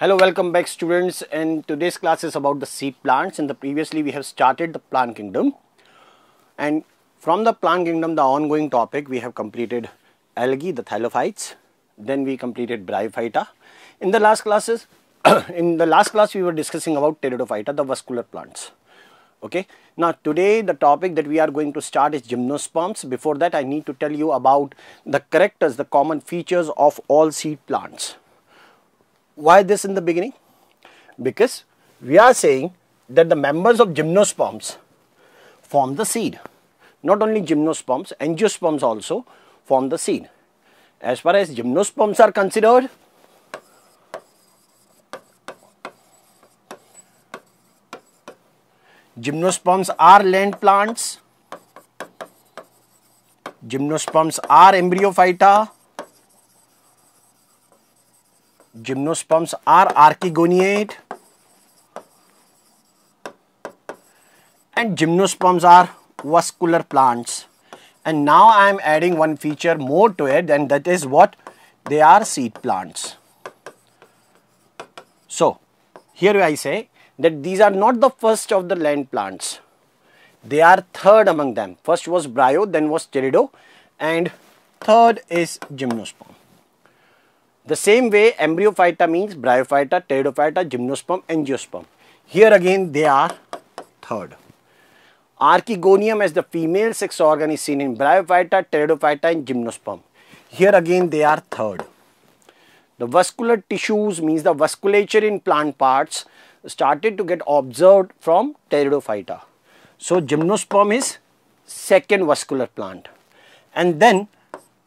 Hello, welcome back students and today's class is about the seed plants and the previously we have started the plant kingdom and from the plant kingdom the ongoing topic we have completed algae the thallophytes. then we completed bryophyta in the last classes in the last class we were discussing about pteridophyta the vascular plants okay now today the topic that we are going to start is gymnosperms before that I need to tell you about the characters the common features of all seed plants why this in the beginning? Because we are saying that the members of gymnosperms form the seed. Not only gymnosperms, angiosperms also form the seed. As far as gymnosperms are considered, gymnosperms are land plants, gymnosperms are embryophyta, Gymnosperms are archegoniate and gymnosperms are vascular plants. And now I am adding one feature more to it and that is what they are seed plants. So here I say that these are not the first of the land plants. They are third among them. First was Bryo, then was Pterido and third is Gymnosperm. The same way embryophyta means bryophyta, pteridophyta, gymnosperm, angiosperm. Here again they are third. Archegonium as the female sex organ is seen in bryophyta, pteridophyta and gymnosperm. Here again they are third. The vascular tissues means the vasculature in plant parts started to get observed from pteridophyta. So gymnosperm is second vascular plant and then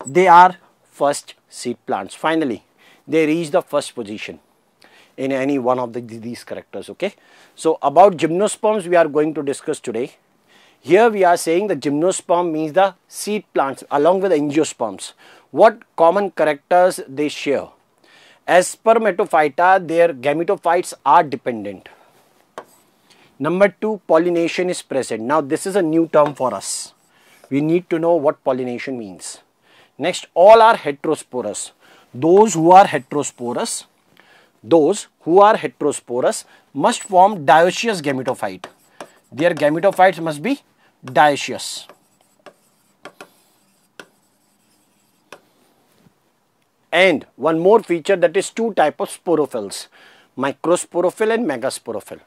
they are first seed plants finally they reach the first position in any one of the, these characters okay so about gymnosperms we are going to discuss today here we are saying the gymnosperm means the seed plants along with angiosperms what common characters they share as spermatophyta their gametophytes are dependent number 2 pollination is present now this is a new term for us we need to know what pollination means next all are heterosporous those who are heterosporous, those who are heterosporous must form dioecious gametophyte. Their gametophytes must be dioecious. And one more feature that is two type of sporophylls, microsporophyll and megasporophyll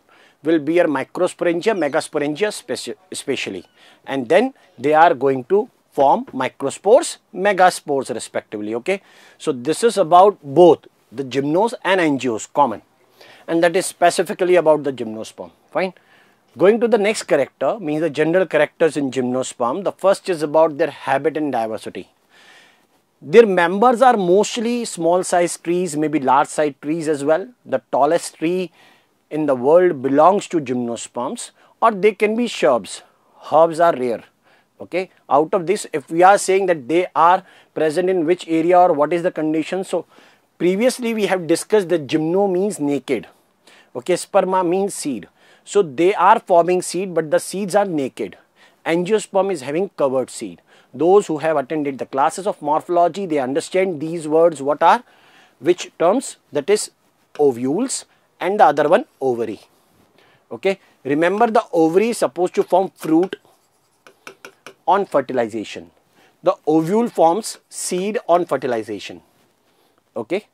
will be your microsporangia, megasporangia specially. especially. And then they are going to form microspores, megaspores respectively, okay. So this is about both the gymnos and angios common and that is specifically about the gymnosperm, fine. Going to the next character means the general characters in gymnosperm. The first is about their habit and diversity. Their members are mostly small sized trees, maybe large sized trees as well. The tallest tree in the world belongs to gymnosperms or they can be shrubs. Herbs are rare okay out of this if we are saying that they are present in which area or what is the condition so previously we have discussed that gymno means naked okay sperma means seed so they are forming seed but the seeds are naked angiosperm is having covered seed those who have attended the classes of morphology they understand these words what are which terms that is ovules and the other one ovary okay remember the ovary is supposed to form fruit on fertilization. The ovule forms seed on fertilization. Okay.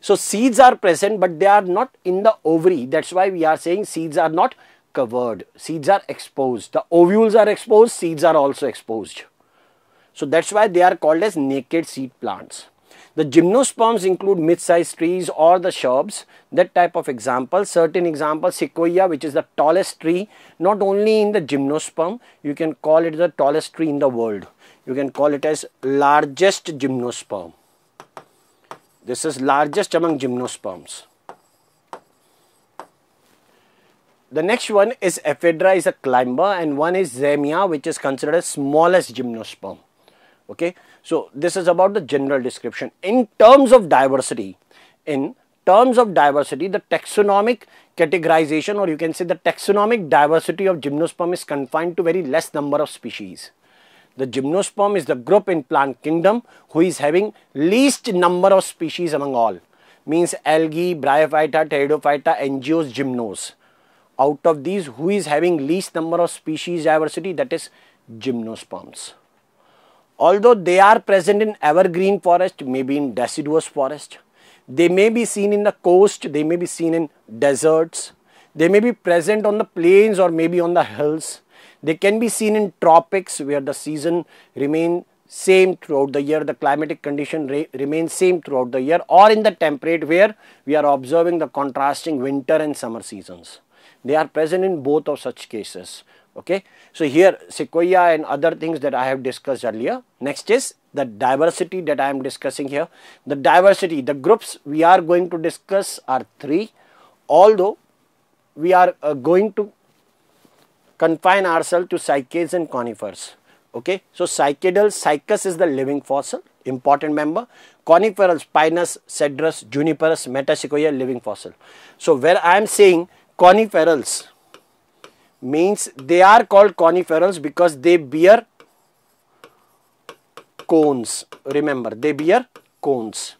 So seeds are present but they are not in the ovary. That's why we are saying seeds are not covered. Seeds are exposed. The ovules are exposed. Seeds are also exposed. So that's why they are called as naked seed plants. The gymnosperms include mid-sized trees or the shrubs, that type of example. Certain example, sequoia, which is the tallest tree, not only in the gymnosperm, you can call it the tallest tree in the world. You can call it as largest gymnosperm. This is largest among gymnosperms. The next one is Ephedra is a climber and one is Zemia which is considered as smallest gymnosperm okay so this is about the general description in terms of diversity in terms of diversity the taxonomic categorization or you can say the taxonomic diversity of gymnosperm is confined to very less number of species the gymnosperm is the group in plant kingdom who is having least number of species among all means algae bryophyta pteridophyta angios gymnos out of these who is having least number of species diversity that is gymnosperms Although they are present in evergreen forest, maybe in deciduous forest, they may be seen in the coast, they may be seen in deserts, they may be present on the plains or maybe on the hills. They can be seen in tropics where the season remain same throughout the year, the climatic condition re remains same throughout the year or in the temperate where we are observing the contrasting winter and summer seasons. They are present in both of such cases okay. So, here sequoia and other things that I have discussed earlier. Next is the diversity that I am discussing here. The diversity, the groups we are going to discuss are three, although we are uh, going to confine ourselves to cycads and conifers. Okay, so cycadal cycas is the living fossil, important member. Coniferal Pinus, Cedrus, Juniperus, Metasequoia, living fossil. So where I am saying coniferals means they are called coniferals because they bear cones remember they bear cones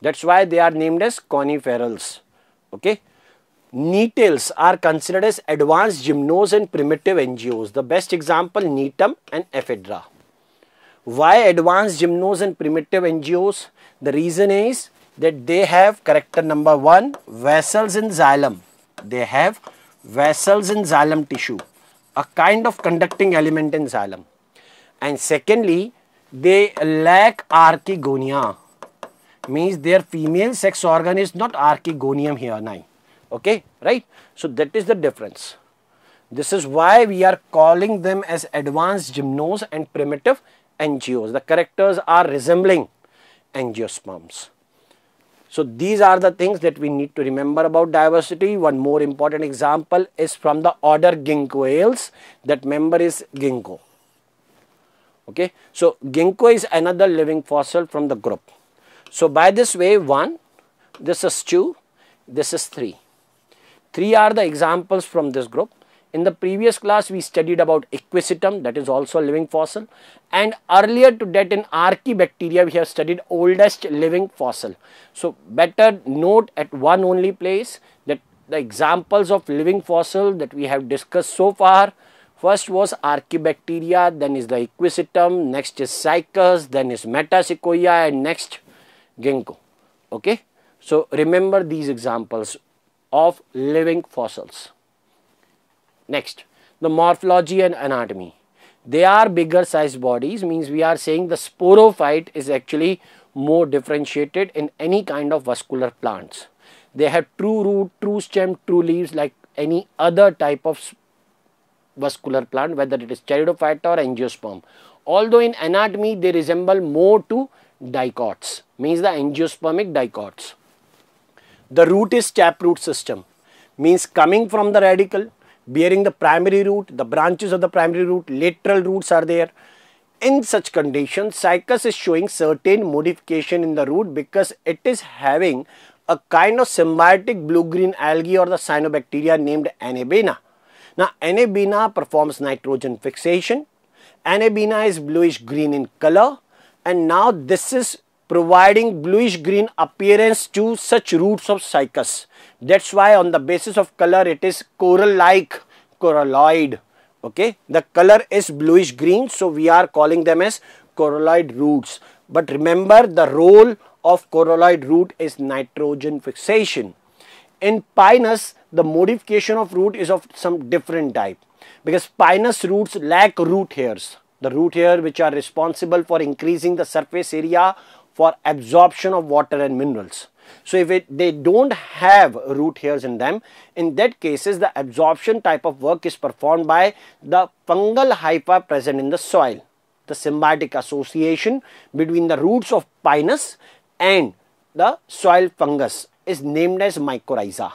that's why they are named as coniferals okay Needles are considered as advanced gymnos and primitive NGOs. The best example, Neetum and Ephedra. Why advanced gymnos and primitive NGOs? The reason is that they have character number one, vessels in xylem. They have vessels in xylem tissue, a kind of conducting element in xylem. And secondly, they lack archegonia, means their female sex organ is not archegonium here now. Okay, right? So that is the difference. This is why we are calling them as advanced gymnos and primitive angios. The characters are resembling angiosperms. So these are the things that we need to remember about diversity. One more important example is from the order ginkgo whales. That member is ginkgo. Okay, so ginkgo is another living fossil from the group. So by this way, one, this is two, this is three. Three are the examples from this group. In the previous class, we studied about equisetum, that is also a living fossil. And earlier to that in archibacteria, we have studied oldest living fossil. So, better note at one only place that the examples of living fossil that we have discussed so far, first was archibacteria, then is the equisetum, next is cycas, then is metasequoia and next ginkgo. Okay. So, remember these examples of living fossils. Next, the morphology and anatomy. They are bigger sized bodies means we are saying the sporophyte is actually more differentiated in any kind of vascular plants. They have true root, true stem, true leaves like any other type of vascular plant whether it is charidophyta or angiosperm. Although in anatomy they resemble more to dicots means the angiospermic dicots. The root is taproot system means coming from the radical bearing the primary root, the branches of the primary root, lateral roots are there. In such conditions, cycas is showing certain modification in the root because it is having a kind of symbiotic blue-green algae or the cyanobacteria named anabena. Now, anabena performs nitrogen fixation. Anabena is bluish-green in color and now this is providing bluish green appearance to such roots of cycas. That's why on the basis of color it is coral-like, coralloid. Okay, the color is bluish green, so we are calling them as coralloid roots. But remember the role of coralloid root is nitrogen fixation. In pinus, the modification of root is of some different type because pinus roots lack root hairs the root hair which are responsible for increasing the surface area for absorption of water and minerals. So if it, they don't have root hairs in them, in that cases the absorption type of work is performed by the fungal hypha present in the soil. The symbiotic association between the roots of pinus and the soil fungus is named as mycorrhiza.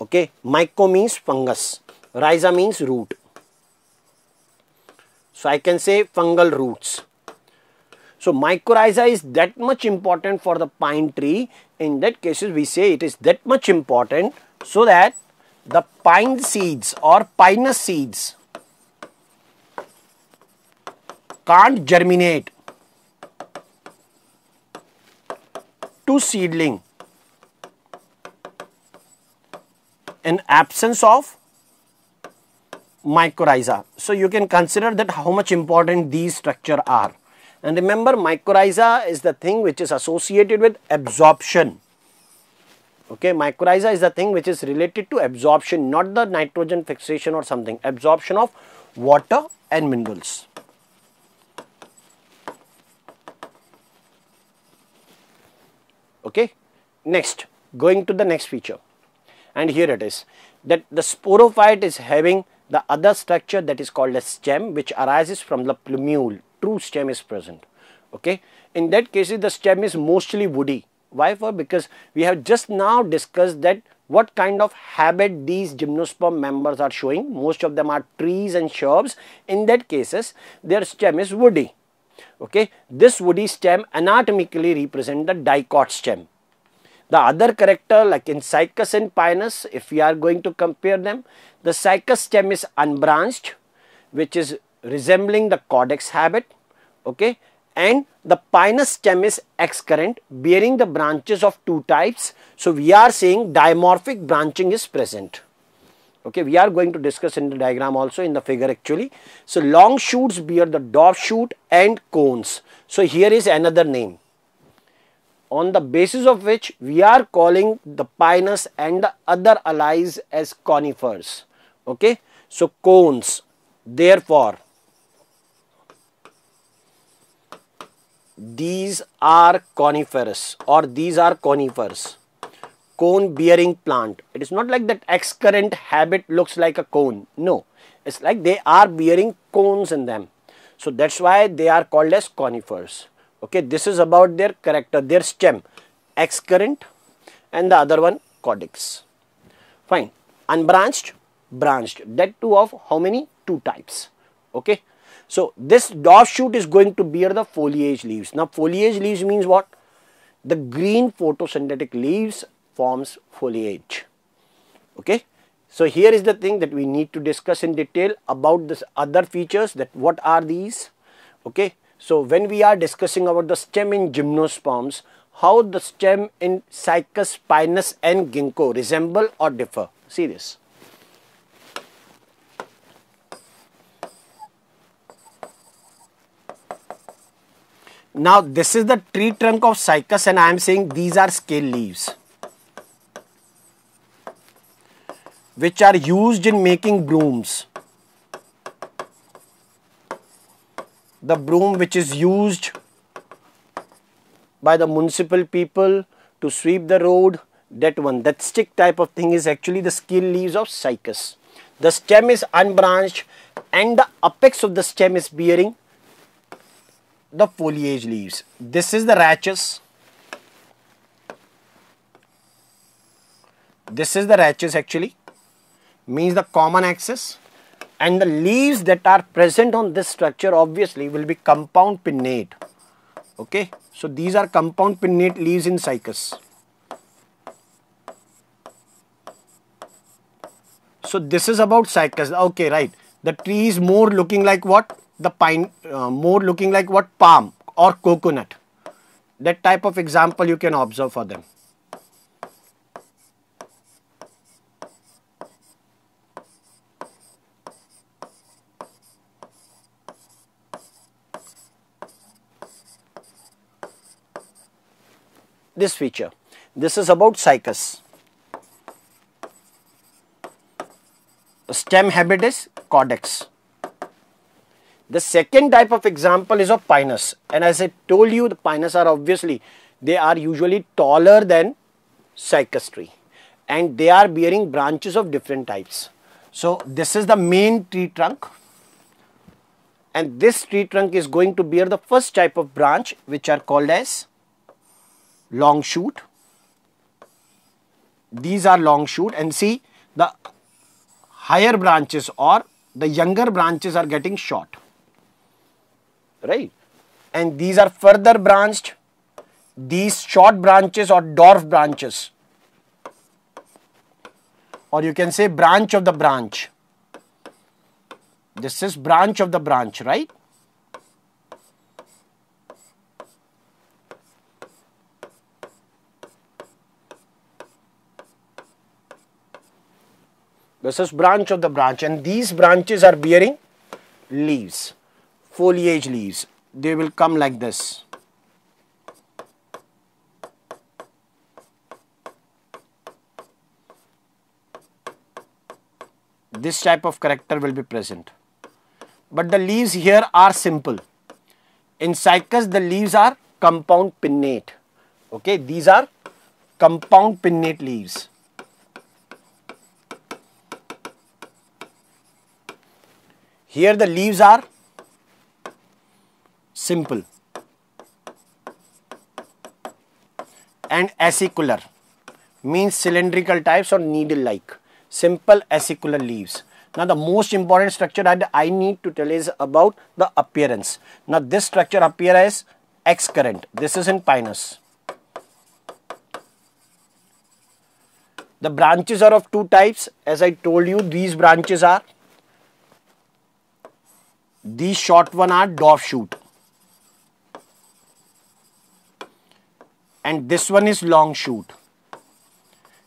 Okay, myco means fungus, rhiza means root. So I can say fungal roots. So mycorrhiza is that much important for the pine tree. In that cases, we say it is that much important so that the pine seeds or pinus seeds can't germinate to seedling in absence of mycorrhiza. So you can consider that how much important these structure are. And remember mycorrhiza is the thing which is associated with absorption. Okay, mycorrhiza is the thing which is related to absorption, not the nitrogen fixation or something, absorption of water and minerals. Okay, next, going to the next feature. And here it is, that the sporophyte is having the other structure that is called a stem which arises from the plumule true stem is present okay in that cases the stem is mostly woody why for because we have just now discussed that what kind of habit these gymnosperm members are showing most of them are trees and shrubs in that cases their stem is woody okay this woody stem anatomically represents the dicot stem the other character like in cycas and pinus if we are going to compare them the cycas stem is unbranched which is resembling the cortex habit okay and the pinus stem is X current bearing the branches of two types. So, we are saying dimorphic branching is present. Okay, we are going to discuss in the diagram also in the figure actually. So, long shoots bear the dwarf shoot and cones. So, here is another name on the basis of which we are calling the pinus and the other allies as conifers. Okay, so cones therefore these are coniferous or these are conifers cone bearing plant it is not like that excurrent habit looks like a cone no it's like they are bearing cones in them so that's why they are called as conifers okay this is about their character their stem excurrent and the other one codex. fine unbranched branched that two of how many two types okay so, this dwarf shoot is going to bear the foliage leaves. Now, foliage leaves means what? The green photosynthetic leaves forms foliage. Okay. So, here is the thing that we need to discuss in detail about this other features that what are these. Okay. So, when we are discussing about the stem in gymnosperms, how the stem in Cycas, Pinus and Ginkgo resemble or differ. See this. Now this is the tree trunk of cycas and I am saying these are scale leaves which are used in making brooms. The broom which is used by the municipal people to sweep the road that one that stick type of thing is actually the scale leaves of cycas. The stem is unbranched and the apex of the stem is bearing the foliage leaves. This is the rachis. This is the rachis actually, means the common axis and the leaves that are present on this structure obviously will be compound pinnate. Okay, so these are compound pinnate leaves in cycas. So this is about cycas. Okay, right. The tree is more looking like what? the pine uh, more looking like what palm or coconut that type of example you can observe for them this feature this is about cycas stem habit is cortex the second type of example is of pinus. And as I told you, the pinus are obviously, they are usually taller than cycas and they are bearing branches of different types. So this is the main tree trunk and this tree trunk is going to bear the first type of branch which are called as long shoot. These are long shoot and see the higher branches or the younger branches are getting short right? And these are further branched, these short branches or dwarf branches, or you can say branch of the branch. This is branch of the branch, right? This is branch of the branch and these branches are bearing leaves foliage leaves. They will come like this. This type of character will be present. But the leaves here are simple. In cycas, the leaves are compound pinnate. Okay, these are compound pinnate leaves. Here the leaves are simple and acicular means cylindrical types or needle like simple acicular leaves now the most important structure that I need to tell is about the appearance now this structure appears as X current this is in pinus the branches are of two types as I told you these branches are these short one are dwarf shoot and this one is long shoot.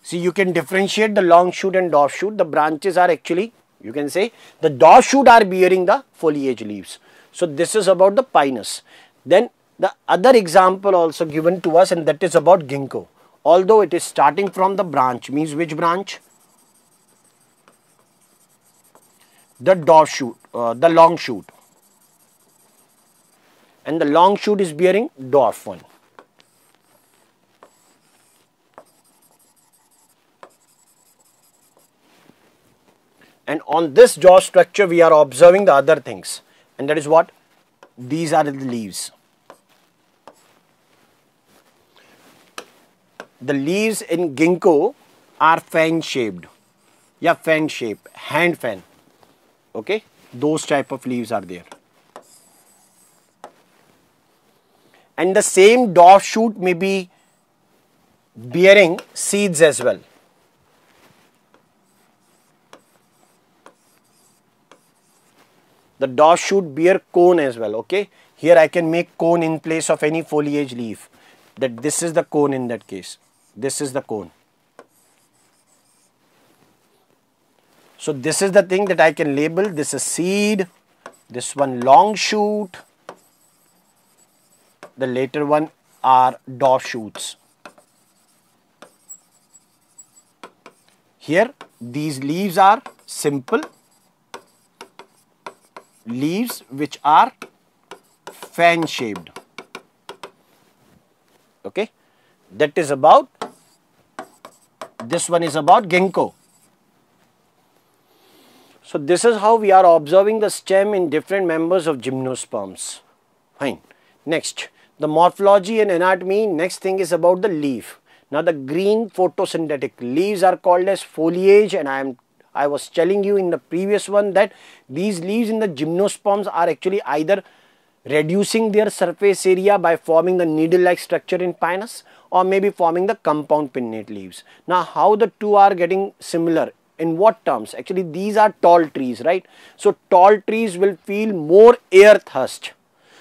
See, you can differentiate the long shoot and dwarf shoot. The branches are actually, you can say, the dwarf shoot are bearing the foliage leaves. So, this is about the pinus. Then the other example also given to us and that is about ginkgo. Although it is starting from the branch, means which branch? The dwarf shoot, uh, the long shoot. And the long shoot is bearing dwarf one. and on this jaw structure we are observing the other things and that is what these are the leaves the leaves in ginkgo are fan shaped yeah fan shape hand fan okay those type of leaves are there and the same dwarf shoot may be bearing seeds as well The dosh should bear cone as well, okay? Here I can make cone in place of any foliage leaf. That this is the cone in that case. This is the cone. So this is the thing that I can label. This is seed. This one long shoot. The later one are door shoots. Here these leaves are simple leaves which are fan shaped. Okay, that is about this one is about ginkgo. So this is how we are observing the stem in different members of gymnosperms. Fine. Next, the morphology and anatomy. Next thing is about the leaf. Now the green photosynthetic leaves are called as foliage and I am I was telling you in the previous one that these leaves in the gymnosperms are actually either reducing their surface area by forming the needle-like structure in pinus or maybe forming the compound pinnate leaves. Now how the two are getting similar in what terms? Actually these are tall trees right. So tall trees will feel more air thirst.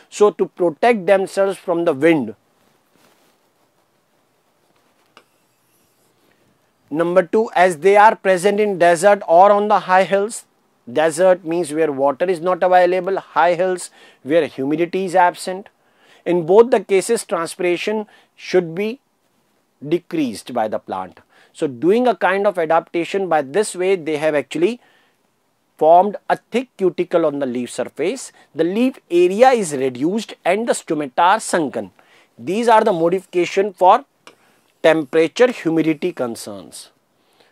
So to protect themselves from the wind Number two, as they are present in desert or on the high hills, desert means where water is not available, high hills where humidity is absent. In both the cases, transpiration should be decreased by the plant. So doing a kind of adaptation by this way, they have actually formed a thick cuticle on the leaf surface. The leaf area is reduced and the stomata are sunken. These are the modification for temperature humidity concerns.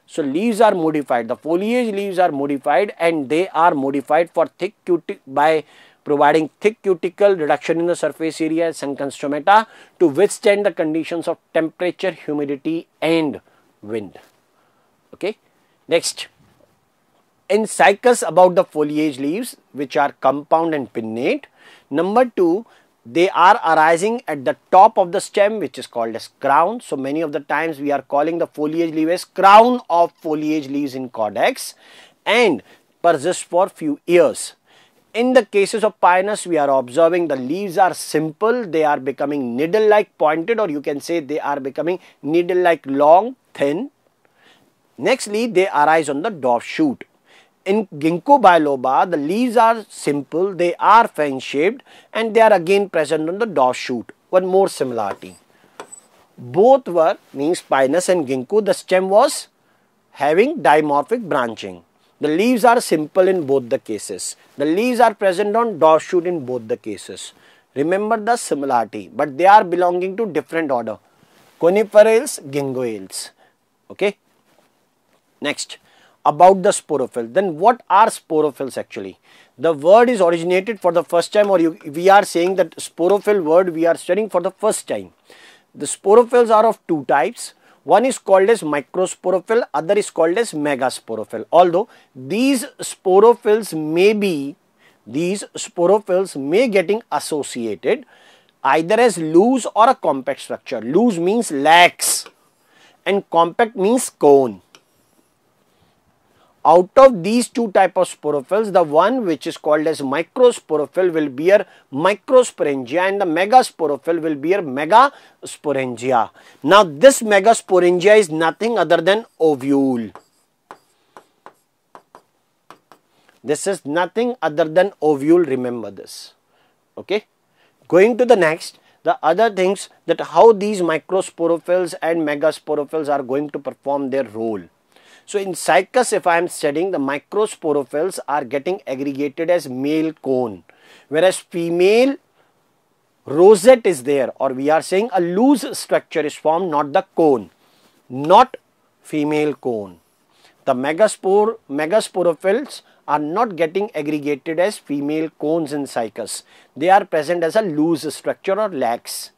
So leaves are modified, the foliage leaves are modified and they are modified for thick by providing thick cuticle, reduction in the surface area, stomata to withstand the conditions of temperature, humidity and wind. Okay. Next, in cycles about the foliage leaves which are compound and pinnate. Number two, they are arising at the top of the stem which is called as crown so many of the times we are calling the foliage leaves crown of foliage leaves in codex, and persists for few years in the cases of pinus we are observing the leaves are simple they are becoming needle like pointed or you can say they are becoming needle like long thin nextly they arise on the dwarf shoot in Ginkgo biloba, the leaves are simple, they are fan-shaped and they are again present on the dorsal shoot. One more similarity. Both were, means Pinus and Ginkgo, the stem was having dimorphic branching. The leaves are simple in both the cases. The leaves are present on dorsal shoot in both the cases. Remember the similarity, but they are belonging to different order. Coniferales, Gingoales. Okay. Next about the sporophyll. Then what are sporophylls actually? The word is originated for the first time or you, we are saying that sporophyll word we are studying for the first time. The sporophylls are of two types. One is called as microsporophyll, other is called as megasporophyll. Although these sporophylls may be, these sporophylls may getting associated either as loose or a compact structure. Loose means lax and compact means cone. Out of these two type of sporophylls, the one which is called as microsporophyll will bear microsporangia and the megasporophyll will bear megasporangia. Now this megasporangia is nothing other than ovule. This is nothing other than ovule, remember this. Okay. Going to the next, the other things that how these microsporophylls and megasporophylls are going to perform their role. So in cycas, if I am studying, the microsporophylls are getting aggregated as male cone, whereas female rosette is there or we are saying a loose structure is formed, not the cone, not female cone. The megaspor megasporophylls are not getting aggregated as female cones in cycas. They are present as a loose structure or lax.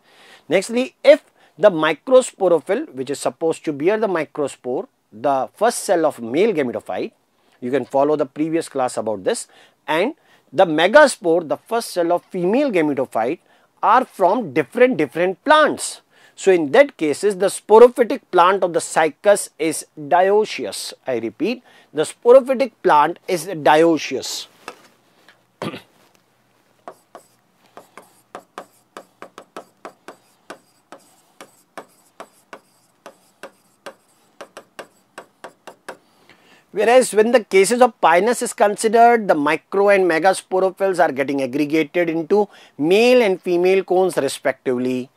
Nextly, if the microsporophyll, which is supposed to bear the microspore, the first cell of male gametophyte. You can follow the previous class about this. And the megaspore, the first cell of female gametophyte are from different different plants. So in that cases, the sporophytic plant of the cycas is dioecious. I repeat, the sporophytic plant is dioecious. Whereas when the cases of pinus is considered, the micro and megasporophylls are getting aggregated into male and female cones respectively.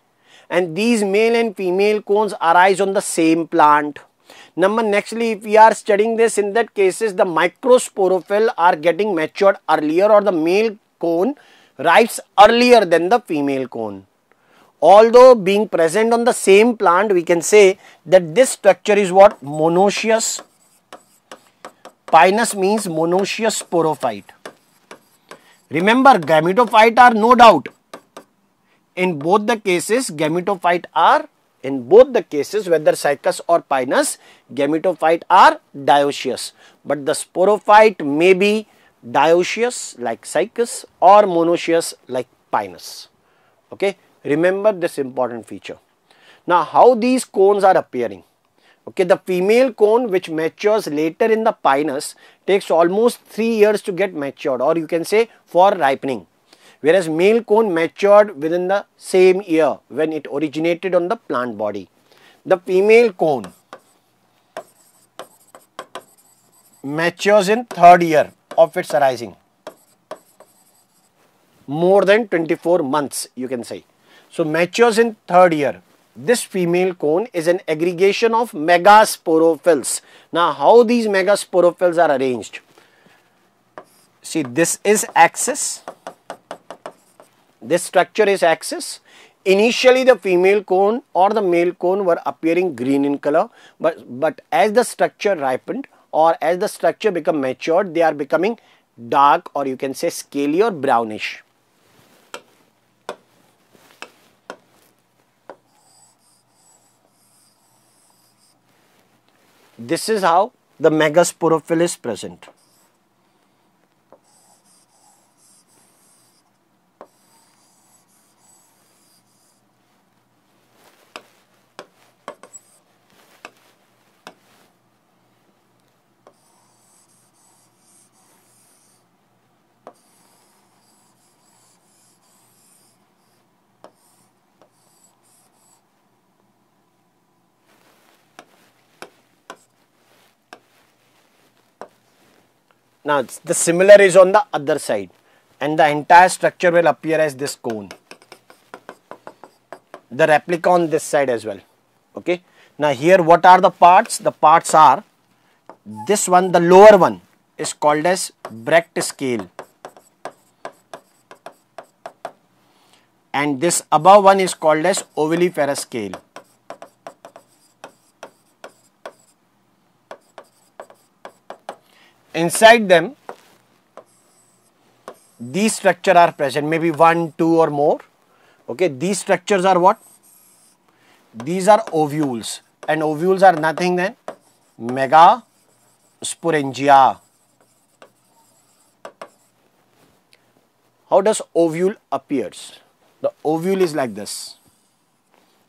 And these male and female cones arise on the same plant. Number nextly, if we are studying this, in that cases the microsporophyll are getting matured earlier or the male cone ripes earlier than the female cone. Although being present on the same plant, we can say that this structure is what? Monoecious Pinus means monoecious sporophyte. Remember, gametophyte are no doubt. In both the cases, gametophyte are, in both the cases, whether cycas or pinus, gametophyte are dioecious. But the sporophyte may be dioecious like cycas or monoecious like pinus. Okay, remember this important feature. Now, how these cones are appearing? Okay, the female cone which matures later in the pinus takes almost 3 years to get matured or you can say for ripening. Whereas male cone matured within the same year when it originated on the plant body. The female cone matures in third year of its arising more than 24 months you can say so matures in third year this female cone is an aggregation of megasporophylls. Now, how these megasporophylls are arranged? See, this is axis. This structure is axis. Initially, the female cone or the male cone were appearing green in color, but, but as the structure ripened or as the structure become matured, they are becoming dark or you can say scaly or brownish. This is how the megasporophyll is present. Now the similar is on the other side and the entire structure will appear as this cone. The replica on this side as well. Okay. Now here what are the parts? The parts are this one, the lower one is called as Brecht scale. And this above one is called as Ovillifera scale. Inside them, these structure are present, maybe one, two or more. Okay, these structures are what? These are ovules and ovules are nothing mega megasporangia. How does ovule appears? The ovule is like this.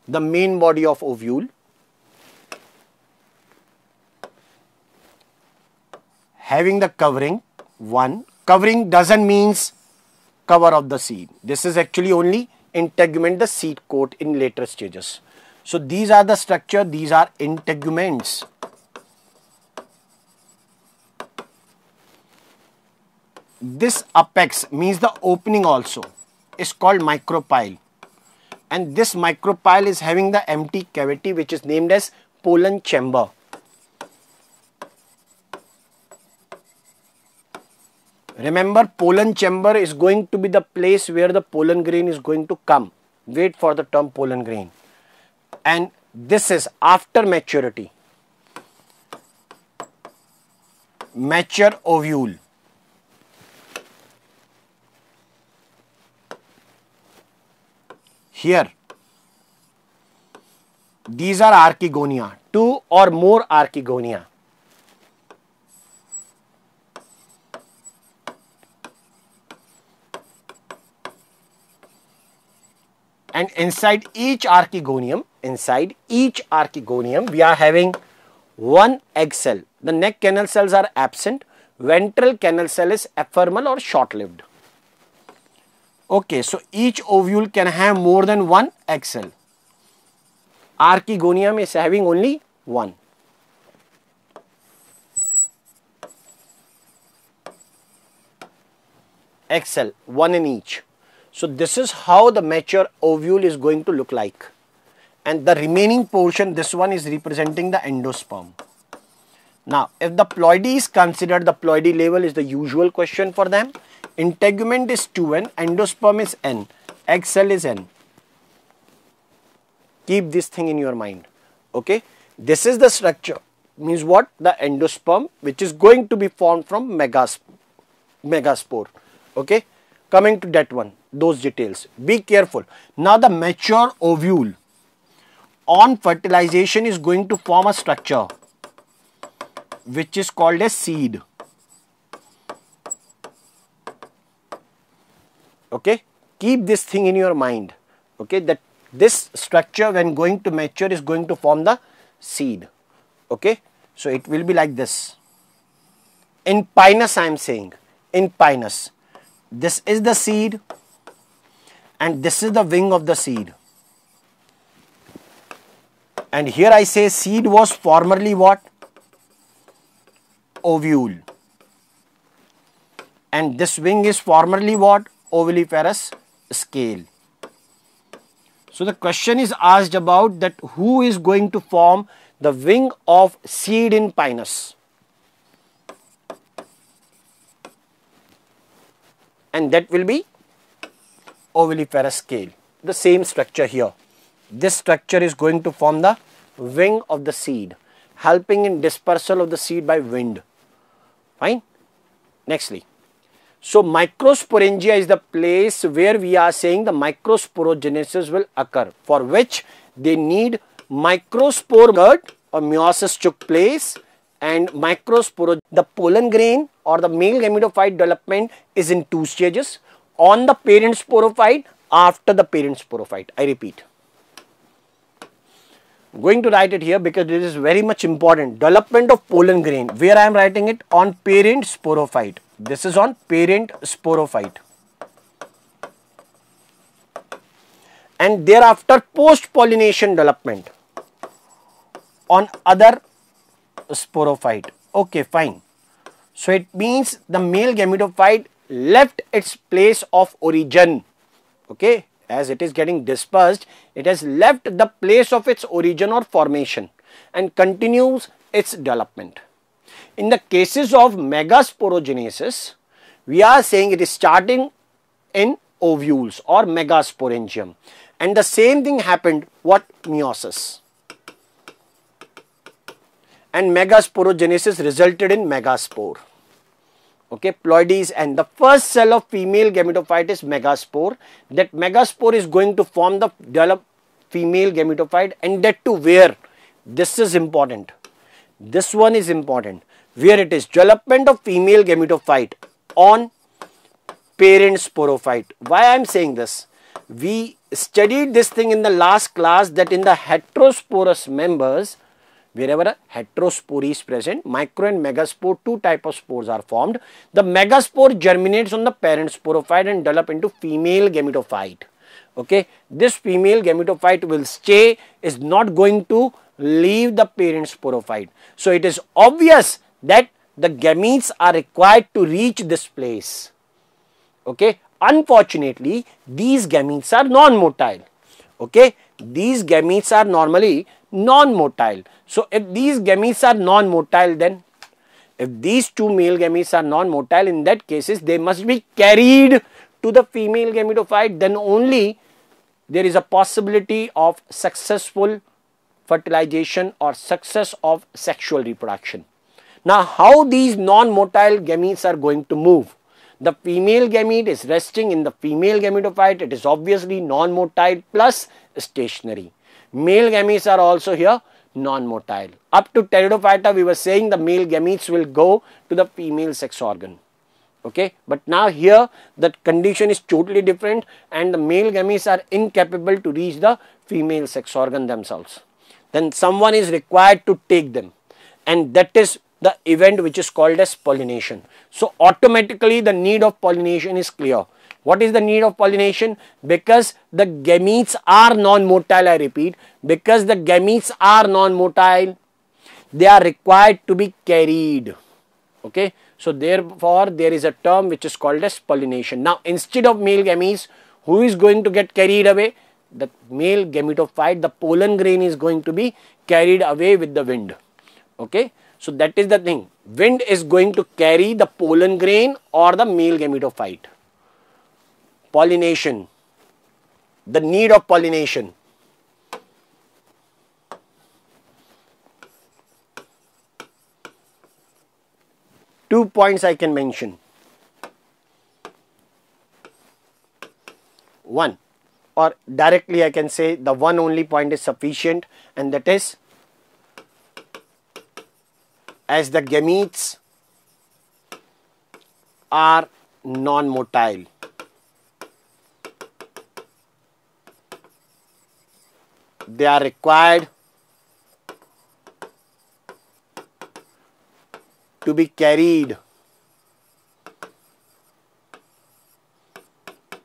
The main body of ovule having the covering one covering doesn't means cover of the seed this is actually only integument the seed coat in later stages so these are the structure these are integuments this apex means the opening also is called micropyle and this micropyle is having the empty cavity which is named as pollen chamber Remember pollen chamber is going to be the place where the pollen grain is going to come. Wait for the term pollen grain. And this is after maturity. Mature ovule. Here, these are archegonia, two or more archegonia. and inside each archegonium inside each archegonium we are having one egg cell the neck canal cells are absent ventral canal cell is ephemeral or short lived okay so each ovule can have more than one egg cell archegonium is having only one egg cell one in each so this is how the mature ovule is going to look like. And the remaining portion, this one is representing the endosperm. Now, if the ploidy is considered, the ploidy level is the usual question for them. Integument is 2n, endosperm is n, egg cell is n. Keep this thing in your mind. Okay, this is the structure. Means what? The endosperm, which is going to be formed from megaspore. Okay, coming to that one those details. Be careful. Now the mature ovule on fertilization is going to form a structure which is called a seed. Okay, keep this thing in your mind. Okay, that this structure when going to mature is going to form the seed. Okay, so it will be like this. In pinus, I am saying, in pinus, this is the seed and this is the wing of the seed. And here I say seed was formerly what? Ovule. And this wing is formerly what? Oviliferous scale. So the question is asked about that who is going to form the wing of seed in pinus. And that will be ovaliparous scale. The same structure here. This structure is going to form the wing of the seed, helping in dispersal of the seed by wind. Fine. Nextly. So microsporangia is the place where we are saying the microsporogenesis will occur, for which they need microspore gut or meiosis took place and microsporo the pollen grain or the male gametophyte development is in two stages on the parent sporophyte after the parent sporophyte. I repeat. going to write it here because this is very much important. Development of pollen grain. Where I am writing it on parent sporophyte. This is on parent sporophyte. And thereafter post-pollination development on other sporophyte. Okay, fine. So it means the male gametophyte left its place of origin okay as it is getting dispersed it has left the place of its origin or formation and continues its development in the cases of megasporogenesis we are saying it is starting in ovules or megasporangium and the same thing happened what meiosis and megasporogenesis resulted in megaspore okay ploides and the first cell of female gametophyte is megaspore that megaspore is going to form the develop female gametophyte and that to where this is important this one is important where it is development of female gametophyte on parent sporophyte why i am saying this we studied this thing in the last class that in the heterosporous members wherever a heterospore is present micro and megaspore two type of spores are formed the megaspore germinates on the parent sporophyte and develop into female gametophyte okay this female gametophyte will stay is not going to leave the parent sporophyte so it is obvious that the gametes are required to reach this place okay unfortunately these gametes are non motile okay these gametes are normally non-motile. So if these gametes are non-motile then if these two male gametes are non-motile in that cases they must be carried to the female gametophyte then only there is a possibility of successful fertilization or success of sexual reproduction. Now how these non-motile gametes are going to move? The female gamete is resting in the female gametophyte. It is obviously non-motile plus stationary. Male gametes are also here non-motile. Up to pteridophyta, we were saying the male gametes will go to the female sex organ. Okay, but now here that condition is totally different and the male gametes are incapable to reach the female sex organ themselves. Then someone is required to take them and that is the event which is called as pollination. So automatically the need of pollination is clear. What is the need of pollination? Because the gametes are non-motile, I repeat, because the gametes are non-motile, they are required to be carried. Okay, so therefore there is a term which is called as pollination. Now instead of male gametes, who is going to get carried away? The male gametophyte, the pollen grain is going to be carried away with the wind. Okay, so that is the thing. Wind is going to carry the pollen grain or the male gametophyte pollination, the need of pollination. Two points I can mention. One, or directly I can say the one only point is sufficient and that is as the gametes are non-motile. they are required to be carried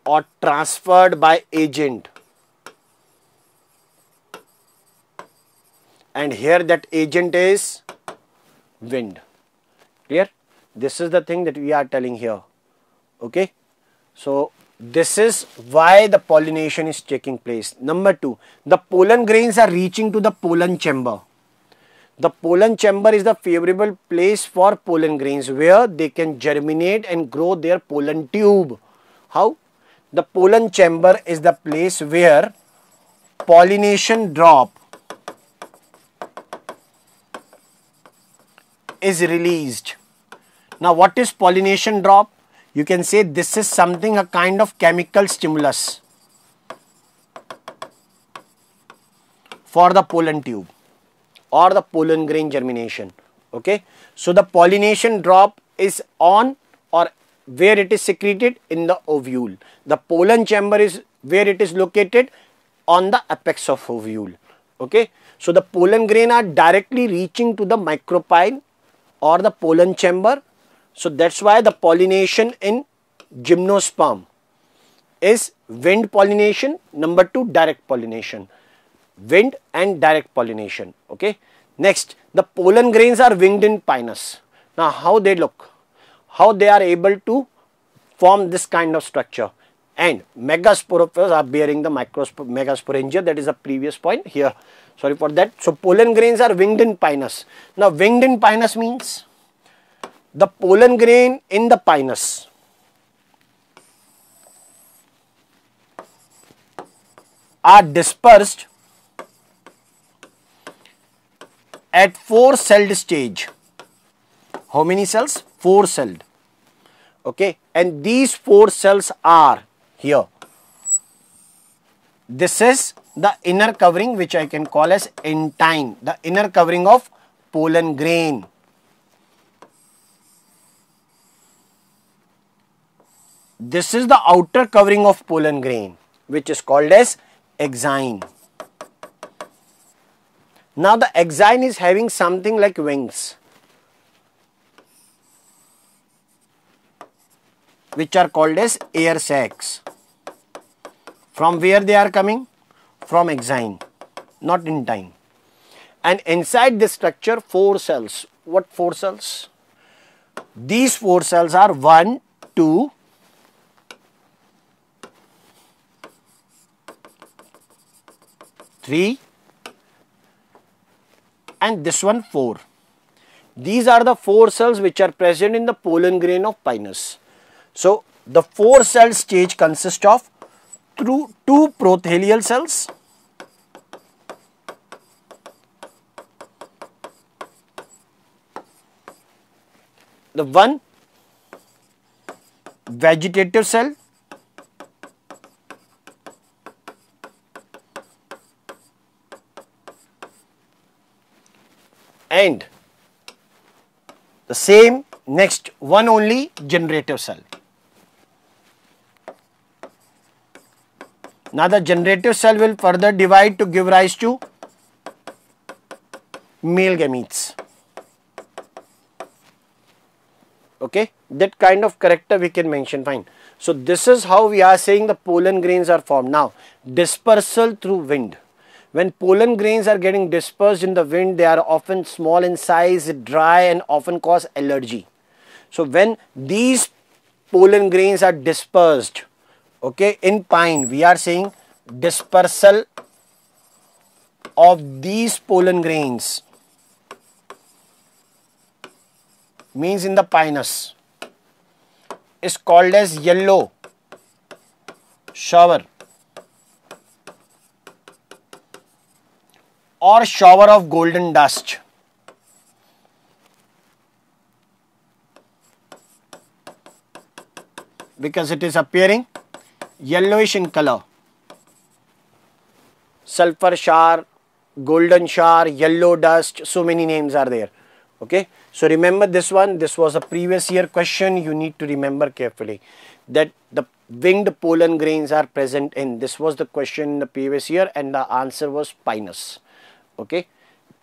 or transferred by agent and here that agent is wind clear this is the thing that we are telling here okay so this is why the pollination is taking place. Number two, the pollen grains are reaching to the pollen chamber. The pollen chamber is the favorable place for pollen grains where they can germinate and grow their pollen tube. How? The pollen chamber is the place where pollination drop is released. Now what is pollination drop? you can say this is something a kind of chemical stimulus for the pollen tube or the pollen grain germination okay so the pollination drop is on or where it is secreted in the ovule the pollen chamber is where it is located on the apex of ovule okay so the pollen grain are directly reaching to the micropyle or the pollen chamber so that's why the pollination in gymnosperm is wind pollination, number two direct pollination, wind and direct pollination. Okay. Next, the pollen grains are winged in pinus. Now how they look, how they are able to form this kind of structure and megasporophores are bearing the microspor megasporangia that is a previous point here sorry for that so pollen grains are winged in pinus now winged in pinus means the pollen grain in the pinus. are dispersed at four celled stage how many cells four celled okay and these four cells are here this is the inner covering which i can call as entine the inner covering of pollen grain This is the outer covering of pollen grain which is called as exine. Now the exine is having something like wings which are called as air sacs. From where they are coming? From exine, not in time. And inside the structure, four cells. What four cells? These four cells are 1, 2, 3 and this one 4. These are the four cells which are present in the pollen grain of pinus. So the four cell stage consists of through two prothelial cells the one vegetative cell and the same next one only generative cell. Now the generative cell will further divide to give rise to male gametes. Okay, that kind of character we can mention fine. So this is how we are saying the pollen grains are formed. Now dispersal through wind. When pollen grains are getting dispersed in the wind, they are often small in size, dry and often cause allergy. So when these pollen grains are dispersed, okay, in pine, we are saying dispersal of these pollen grains means in the pinus is called as yellow shower or shower of golden dust. because it is appearing yellowish in color. Sulfur shower, golden shower, yellow dust, so many names are there. Okay, so remember this one, this was a previous year question, you need to remember carefully that the winged pollen grains are present in. This was the question in the previous year and the answer was pinus okay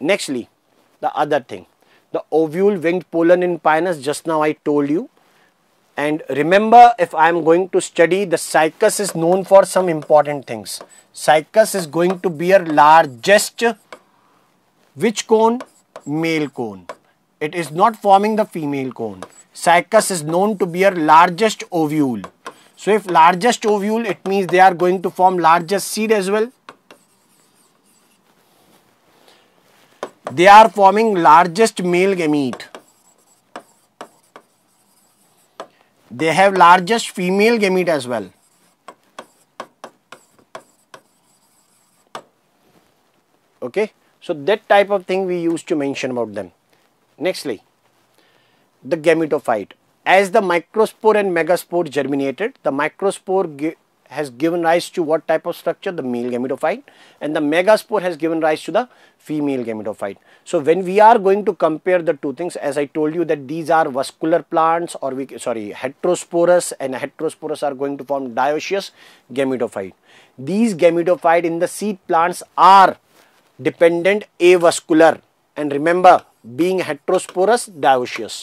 nextly the other thing the ovule winged pollen in pinus just now i told you and remember if i am going to study the cycas is known for some important things Cycas is going to be a largest which cone male cone it is not forming the female cone Cycas is known to be a largest ovule so if largest ovule it means they are going to form largest seed as well They are forming largest male gamete. They have largest female gamete as well. Okay, so that type of thing we used to mention about them. Nextly, the gametophyte. As the microspore and megaspore germinated, the microspore has given rise to what type of structure? The male gametophyte and the megaspore has given rise to the female gametophyte. So, when we are going to compare the two things as I told you that these are vascular plants or we sorry heterosporous and heterosporous are going to form dioecious gametophyte. These gametophyte in the seed plants are dependent avascular and remember being heterosporous dioecious.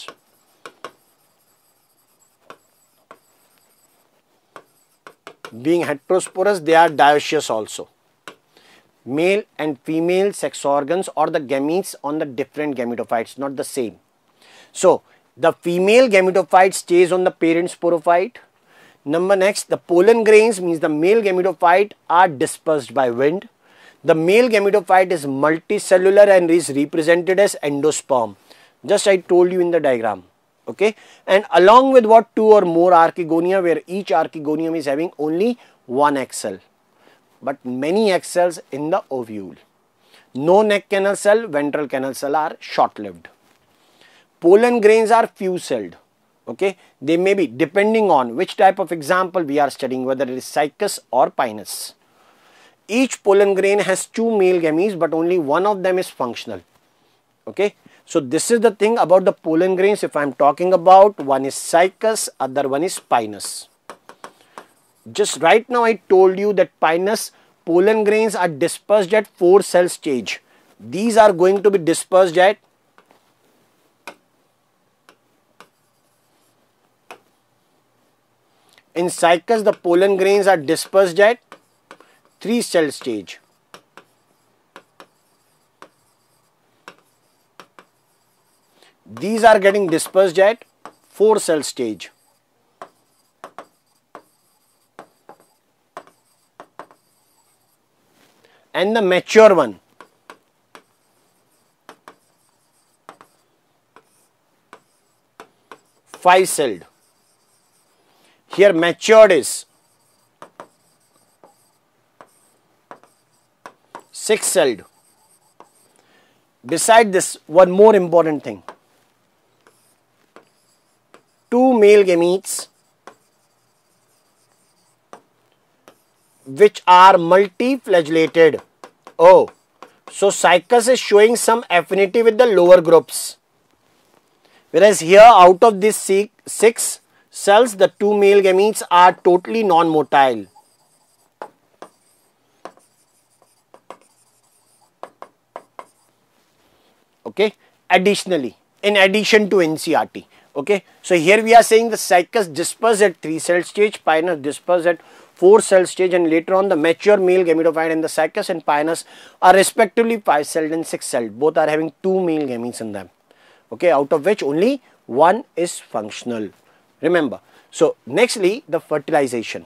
being heterosporous they are dioecious also male and female sex organs or the gametes on the different gametophytes not the same so the female gametophyte stays on the parent sporophyte number next the pollen grains means the male gametophyte are dispersed by wind the male gametophyte is multicellular and is represented as endosperm just i told you in the diagram okay and along with what two or more archegonia where each archegonium is having only one axel, but many axels in the ovule no neck canal cell ventral canal cell are short lived pollen grains are few okay they may be depending on which type of example we are studying whether it is cycas or pinus each pollen grain has two male gametes but only one of them is functional okay so this is the thing about the pollen grains if I am talking about one is cycus other one is pinus. Just right now I told you that pinus pollen grains are dispersed at 4 cell stage. These are going to be dispersed at In cycas, the pollen grains are dispersed at 3 cell stage. These are getting dispersed at 4 cell stage. And the mature one. Five celled. Here matured is 6 celled. Beside this, one more important thing two male gametes which are multi-flagellated. Oh, so Cycus is showing some affinity with the lower groups. Whereas here out of these six cells, the two male gametes are totally non-motile. Okay, additionally, in addition to NCRT okay so here we are saying the cycas disperse at three cell stage pinus disperse at four cell stage and later on the mature male gametophyte and the cycas and pinus are respectively five celled and six celled both are having two male gametes in them okay out of which only one is functional remember so nextly the fertilization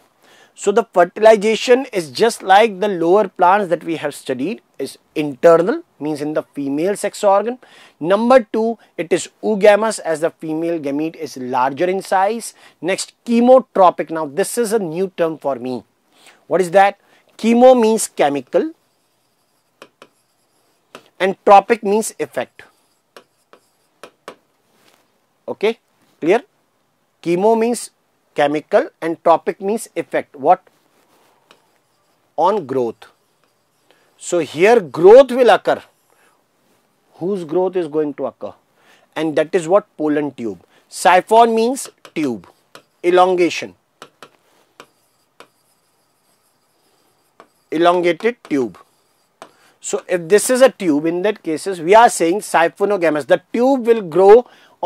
so the fertilization is just like the lower plants that we have studied is internal means in the female sex organ. Number two, it is oogamous as the female gamete is larger in size. Next, chemotropic. Now this is a new term for me. What is that? Chemo means chemical and tropic means effect. Okay, clear? Chemo means chemical and topic means effect what on growth so here growth will occur whose growth is going to occur and that is what pollen tube siphon means tube elongation elongated tube so if this is a tube in that cases we are saying siphonogamous the tube will grow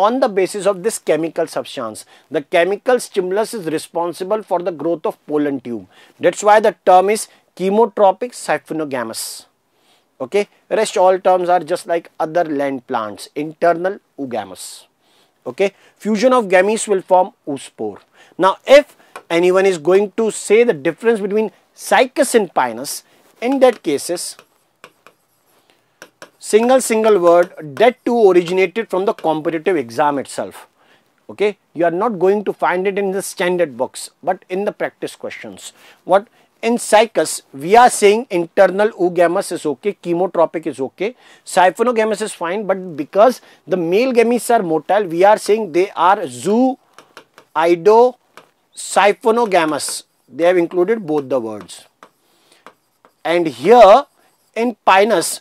on the basis of this chemical substance. The chemical stimulus is responsible for the growth of pollen tube. That's why the term is chemotropic siphonogamous. Okay, rest all terms are just like other land plants, internal oogamous. Okay, fusion of gametes will form oospore. Now, if anyone is going to say the difference between cycas and pinus, in that cases, single single word that too originated from the competitive exam itself okay you are not going to find it in the standard books but in the practice questions what in cycus we are saying internal oogamus is okay chemotropic is okay siphonogamus is fine but because the male gametes are motile we are saying they are zoo ido siphonogamus they have included both the words and here in pinus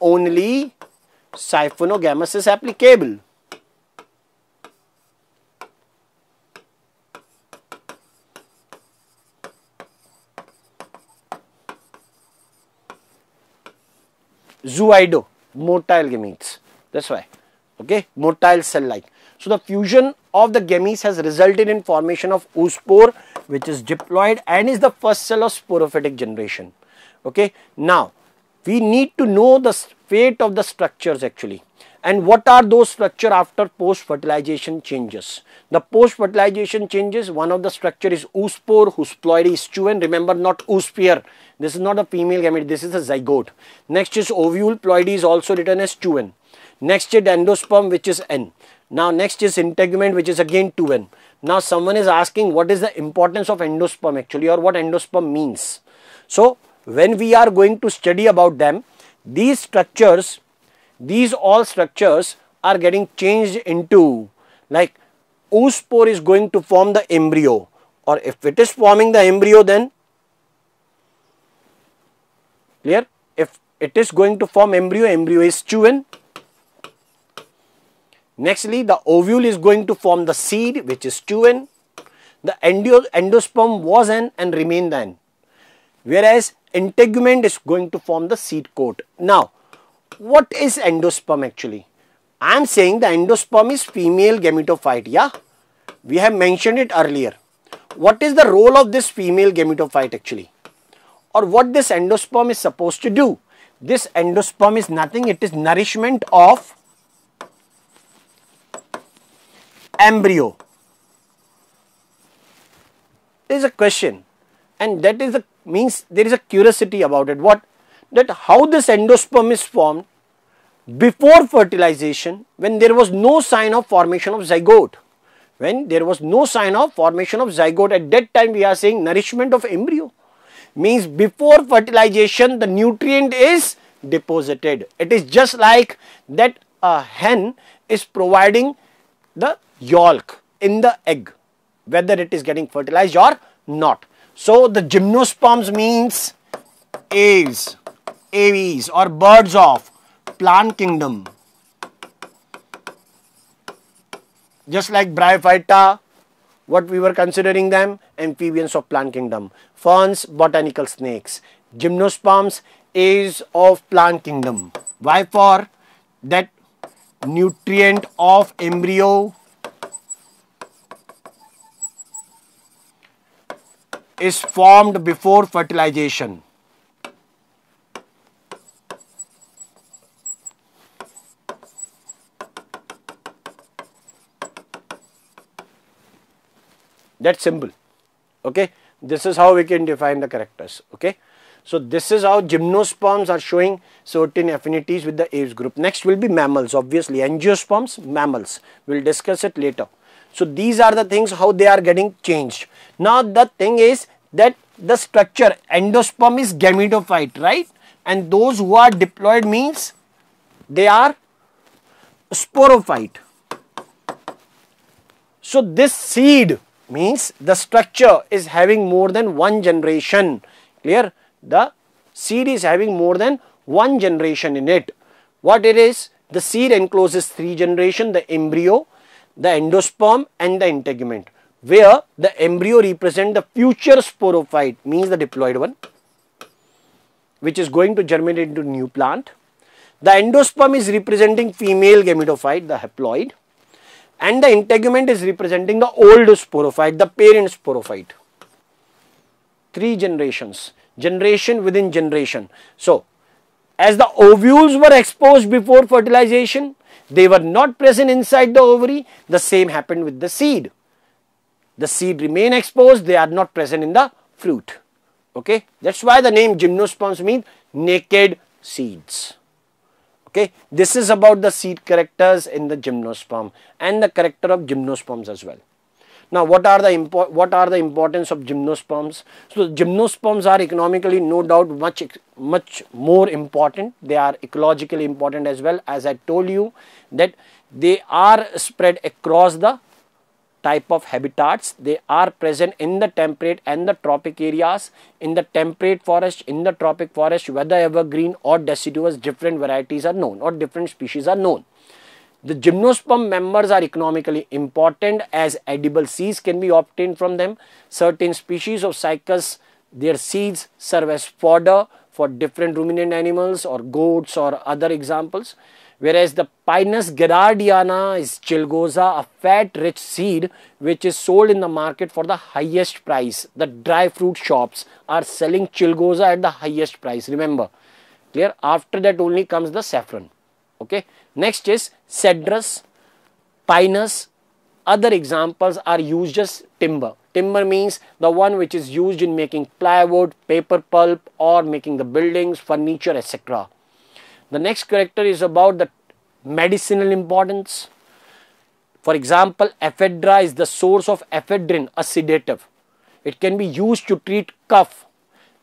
only siphonogamous is applicable. Zooido, motile gametes, that's why, okay, motile cell-like. So, the fusion of the gametes has resulted in formation of oospore which is diploid and is the first cell of sporophytic generation, okay. Now, we need to know the fate of the structures actually and what are those structure after post fertilization changes the post fertilization changes one of the structure is oospore two n. remember not oospore. this is not a female gamete this is a zygote next is ovule ploidy is also written as n. next is endosperm which is n now next is integument which is again 2n now someone is asking what is the importance of endosperm actually or what endosperm means so when we are going to study about them, these structures, these all structures are getting changed into like oospore is going to form the embryo or if it is forming the embryo then clear if it is going to form embryo embryo is n. nextly the ovule is going to form the seed which is n. the endo endosperm was an and remained n, whereas integument is going to form the seed coat. Now, what is endosperm actually? I am saying the endosperm is female gametophyte, yeah? We have mentioned it earlier. What is the role of this female gametophyte actually? Or what this endosperm is supposed to do? This endosperm is nothing, it is nourishment of embryo. There is a question and that is the means there is a curiosity about it what that how this endosperm is formed before fertilization when there was no sign of formation of zygote when there was no sign of formation of zygote at that time we are saying nourishment of embryo means before fertilization the nutrient is deposited it is just like that a hen is providing the yolk in the egg whether it is getting fertilized or not so the gymnosperms means aves, aves or birds of plant kingdom. Just like bryophyta, what we were considering them, amphibians of plant kingdom. Ferns, botanical snakes. Gymnosperms, A's of plant kingdom. Why for? That nutrient of embryo is formed before fertilization. That's simple. Okay. This is how we can define the characters. Okay. So this is how gymnosperms are showing certain affinities with the age group. Next will be mammals, obviously. Angiosperms, mammals. We'll discuss it later. So these are the things how they are getting changed. Now the thing is that the structure endosperm is gametophyte, right? And those who are diploid means they are sporophyte. So this seed means the structure is having more than one generation. Clear? The seed is having more than one generation in it. What it is? The seed encloses three generation, the embryo, the endosperm and the integument where the embryo represent the future sporophyte means the diploid one which is going to germinate into new plant. The endosperm is representing female gametophyte the haploid and the integument is representing the old sporophyte the parent sporophyte. Three generations generation within generation. So as the ovules were exposed before fertilization they were not present inside the ovary, the same happened with the seed. The seed remain exposed, they are not present in the fruit. Okay, that's why the name gymnosperms means naked seeds. Okay, this is about the seed characters in the gymnosperm and the character of gymnosperms as well. Now, what are the impo what are the importance of gymnosperms? So, gymnosperms are economically, no doubt, much much more important. They are ecologically important as well. As I told you, that they are spread across the type of habitats. They are present in the temperate and the tropic areas, in the temperate forest, in the tropic forest, whether evergreen or deciduous, different varieties are known or different species are known. The gymnosperm members are economically important as edible seeds can be obtained from them. Certain species of cycas, their seeds serve as fodder for different ruminant animals or goats or other examples. Whereas the Pinus gerardiana is chilgoza, a fat-rich seed which is sold in the market for the highest price. The dry fruit shops are selling chilgoza at the highest price, remember. Clear? After that only comes the saffron okay next is cedrus pinus other examples are used as timber timber means the one which is used in making plywood paper pulp or making the buildings furniture etc the next character is about the medicinal importance for example ephedra is the source of ephedrine a sedative it can be used to treat cough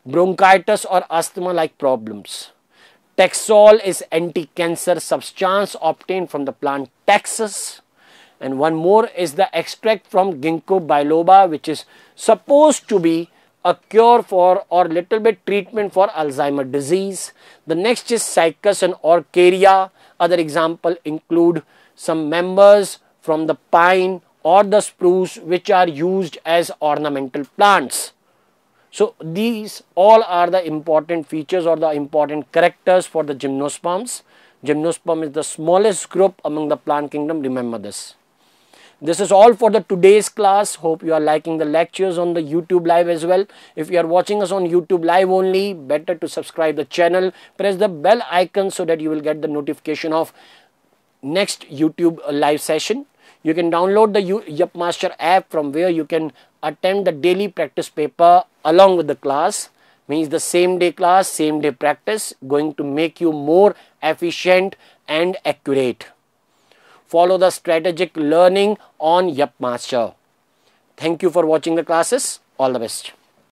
bronchitis or asthma like problems Taxol is anti-cancer substance obtained from the plant taxus. And one more is the extract from ginkgo biloba which is supposed to be a cure for or little bit treatment for Alzheimer disease. The next is cycas and orcharia. Other example include some members from the pine or the spruce which are used as ornamental plants. So these all are the important features or the important characters for the gymnosperms. Gymnosperm is the smallest group among the plant kingdom, remember this. This is all for the today's class. Hope you are liking the lectures on the YouTube live as well. If you are watching us on YouTube live only, better to subscribe the channel. Press the bell icon so that you will get the notification of next YouTube live session. You can download the Master app from where you can attend the daily practice paper along with the class means the same day class same day practice going to make you more efficient and accurate follow the strategic learning on Master. thank you for watching the classes all the best